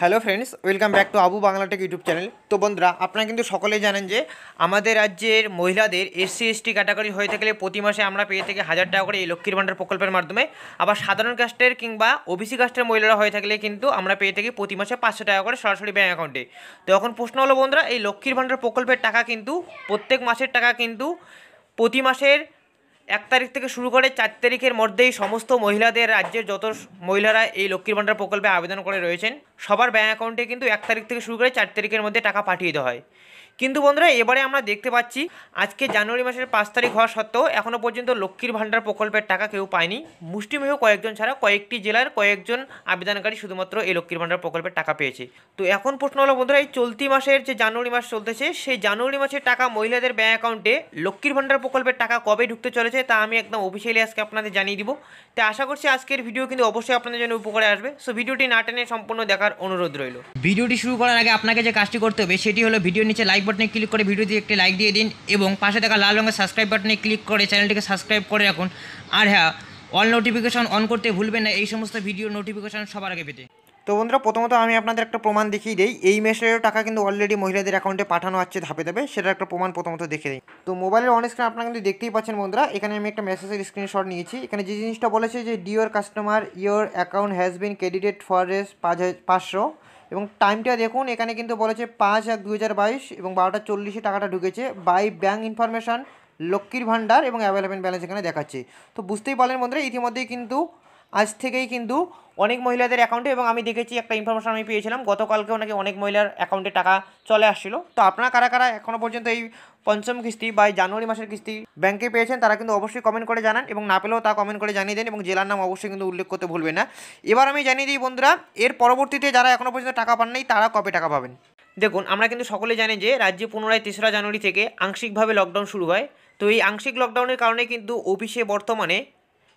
hello friends welcome back to Abu Bangla tech YouTube channel তো বন্ধুরা আপনারা কিন্তু সকলেই জানেন যে আমাদের রাজ্যের মহিলাদের এসসি এসটি ক্যাটাগরি হয়ে থাকলে প্রতি মাসে আমরা পেয়ে থাকি হাজার টাকা করে এই লক্ষ্মীর ভাণ্ডার প্রকল্পের মাধ্যমে আবার সাধারণ কাস্টের কিংবা ওবিসি কাস্টের মহিলারা হয়ে থাকলে কিন্তু আমরা পেয়ে থাকি প্রতি মাসে পাঁচশো টাকা করে সরাসরি ব্যাঙ্ক অ্যাকাউন্টে তো এখন প্রশ্ন হলো বন্ধুরা এই লক্ষ্মীর ভাণ্ডার প্রকল্পের টাকা কিন্তু প্রত্যেক মাসের টাকা কিন্তু প্রতি মাসের এক তারিখ থেকে শুরু করে চার তারিখের মধ্যেই সমস্ত মহিলাদের রাজ্যের যত মহিলারা এই লক্ষ্মীর ভাণ্ডার প্রকল্পে আবেদন করে রয়েছেন সবার ব্যাঙ্ক অ্যাকাউন্টে কিন্তু এক তারিখ থেকে শুরু করে চার তারিখের মধ্যে টাকা পাঠিয়ে দেওয়া হয় কিন্তু বন্ধুরা এবারে আমরা দেখতে পাচ্ছি আজকে জানুয়ারি মাসের পাঁচ তারিখ হওয়া সত্ত্বেও এখনও পর্যন্ত লক্ষ্মীর ভাণ্ডার প্রকল্পের টাকা কেউ পায়নি মুষ্টিমেহ কয়েকজন ছাড়া কয়েকটি জেলার কয়েকজন আবেদনকারী শুধুমাত্র এই লক্ষ্মীর ভাণ্ডার প্রকল্পের টাকা পেয়েছে তো এখন প্রশ্ন হলো বন্ধুরা এই চলতি মাসের যে জানুয়ারি মাস চলতেছে সেই জানুয়ারি মাসের টাকা মহিলাদের ব্যাঙ্ক অ্যাকাউন্টে লক্ষ্মীর ভাণ্ডার প্রকল্পের টাকা কবে ঢুকতে চলেছে তা আমি একদম অফিসিয়ালি আজকে আপনাদের জানিয়ে দিব তো আশা করছি আজকের ভিডিও কিন্তু অবশ্যই আপনাদের জন্য উপকারে আসবে সো ভিডিওটি না টেনে সম্পূর্ণ দেখার অনুরোধ রইল ভিডিওটি শুরু করার আগে আপনাকে যে কাজটি করতে হবে সেটি হলো ভিডিওর নিচে লাইভ বাটনে ক্লিক করে ভিডিওতে একটি লাইক দিয়ে দিন এবং পাশে থাকা লাল রঙের সাবস্ক্রাইব বাটনে ক্লিক করে চ্যানেলটিকে সাবস্ক্রাইব করে রাখুন আর হ্যাঁ অল নোটিফিকেশন অন করতে ভুলবেন না এই সমস্ত ভিডিও নোটিফিকেশান সবার আগে পেতে তো বন্ধুরা প্রথমত আমি আপনাদের একটা প্রমাণ দেখিয়ে দিই এই মেসেজের টাকা কিন্তু অলরেডি মহিলাদের অ্যাকাউন্টে পাঠানো হচ্ছে ধাপে ধাপে সেটার একটা প্রমাণ প্রথমত দেখে দিই তো মোবাইলের অন স্ক্রিন আপনারা কিন্তু দেখতেই পাচ্ছেন বন্ধুরা এখানে আমি একটা মেসেজের স্ক্রিনশট নিয়েছি এখানে যে জিনিসটা বলেছে যে dear customer your account has been credited for Rs পাঁচশো এবং টাইমটা দেখুন এখানে কিন্তু বলেছে পাঁচ এক দু এবং বারোটা চল্লিশে টাকাটা ঢুকেছে বাই ব্যাঙ্ক ইনফরমেশান লক্ষ্মীর ভাণ্ডার এবং অ্যাভেলেবেল ব্যালেন্স এখানে দেখাচ্ছে তো বুঝতেই পারলেন বন্ধুরা ইতিমধ্যেই কিন্তু আজ থেকেই কিন্তু অনেক মহিলাদের অ্যাকাউন্টে এবং আমি দেখেছি একটা ইনফরমেশন আমি পেয়েছিলাম গতকালকে ওনাকে অনেক মহিলার অ্যাকাউন্টে টাকা চলে আসছিল তো আপনারা কারা কারা এখনও পর্যন্ত এই পঞ্চম কিস্তি বা জানুয়ারি মাসের কিস্তি ব্যাংকে পেয়েছেন তারা কিন্তু অবশ্যই কমেন্ট করে জানান এবং না পেলেও তা কমেন্ট করে জানিয়ে দেন এবং জেলার নাম অবশ্যই কিন্তু উল্লেখ করতে ভুলবেন না এবার আমি জানিয়ে দিই বন্ধুরা এর পরবর্তীতে যারা এখনও পর্যন্ত টাকা পান নাই তারা কবে টাকা পাবেন দেখুন আমরা কিন্তু সকলে জানি যে রাজ্যে পুনরায় তেসরা জানুয়ারি থেকে আংশিকভাবে লকডাউন শুরু হয় তো এই আংশিক লকডাউনের কারণে কিন্তু অফিসে বর্তমানে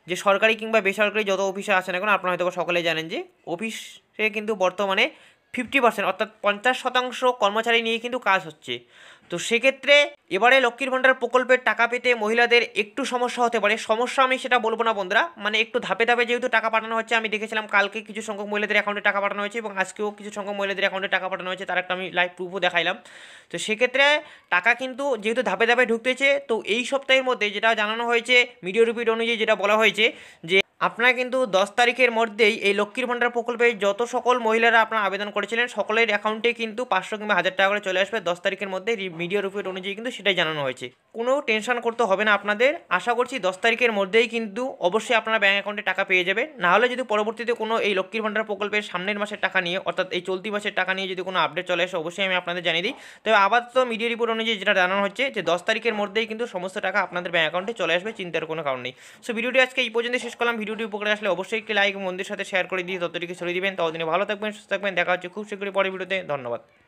যে সরকারি কিংবা বেসরকারি যত অফিসে আছেন এখন আপনারা হয়তো সকলে জানেন যে অফিসে কিন্তু বর্তমানে ফিফটি পার্সেন্ট অর্থাৎ পঞ্চাশ শতাংশ কর্মচারী নিয়ে কিন্তু কাজ হচ্ছে তো সেক্ষেত্রে এবারে লক্ষ্মীর ভাণ্ডার প্রকল্পের টাকা পেতে মহিলাদের একটু সমস্যা হতে পারে সমস্যা আমি সেটা বলবো না বন্ধুরা মানে একটু ধাপে ধাপে যেহেতু টাকা পাঠানো হচ্ছে আমি দেখেছিলাম কালকে কিছু সংখ্যক মহিলাদের অ্যাকাউন্টে টাকা পাঠানো হয়েছে এবং আজকেও কিছু সংখ্যক মহিলাদের অ্যাকাউন্টে টাকা পাঠানো হয়েছে তার একটা আমি লাইভ প্রুফও দেখাইলাম তো সেক্ষেত্রে টাকা কিন্তু যেহেতু ধাপে ধাপে ঢুকতেছে তো এই সপ্তাহের মধ্যে যেটা জানানো হয়েছে মিডিও রিপিট অনুযায়ী যেটা বলা হয়েছে যে আপনারা কিন্তু দশ তারিখের মধ্যেই এই লক্ষ্মীর ভাণ্ডার প্রকল্পে যত সকল মহিলারা আপনারা আবেদন করেছিলেন সকলের অ্যাকাউন্টে কিন্তু পাঁচশো কিংবা হাজার টাকা করে চলে আসবে দশ তারিখের মধ্যে মিডিয়া রিপোর্ট অনুযায়ী কিন্তু সেটাই জানানো হয়েছে কোনো টেনশন করতে হবে না আপনাদের আশা করছি দশ তারিখের মধ্যেই কিন্তু অবশ্যই আপনারা ব্যাঙ্ক অ্যাকাউন্টে টাকা পেয়ে যাবে নাহলে যদি পরবর্তীতে কোনো এই লক্ষ্মীর ভাণ্ডার প্রকল্পের সামনের মাসের টাকা নিয়ে অর্থাৎ এই চলতি মাসের টাকা নিয়ে যদি কোনো আপডেট চলে আসে অবশ্যই আমি আপনাদের জানিয়ে দিই তবে আপাতত মিডিয়া রিপোর্ট অনুযায়ী যেটা জানানো হচ্ছে যে দশ তারিখের মধ্যেই কিন্তু সমস্ত টাকা আপনাদের ব্যাঙ্ক অ্যাকাউন্টে চলে আসবে চিন্তার কোনো কারণ নেই সো ভিডিওটি আজকে এই পর্যন্ত শেষ করলাম ভিডিওটি উপকারে আসলে অবশ্যই একটি লাইক বন্ধুদের সাথে শেয়ার করে দিয়ে ততটিকে ছড়িয়ে দিবেন ততদিনে ভালো থাকবেন সুস্থ থাকবেন দেখা হচ্ছে খুব শীঘ্রই পরে ভিডিওতে ধন্যবাদ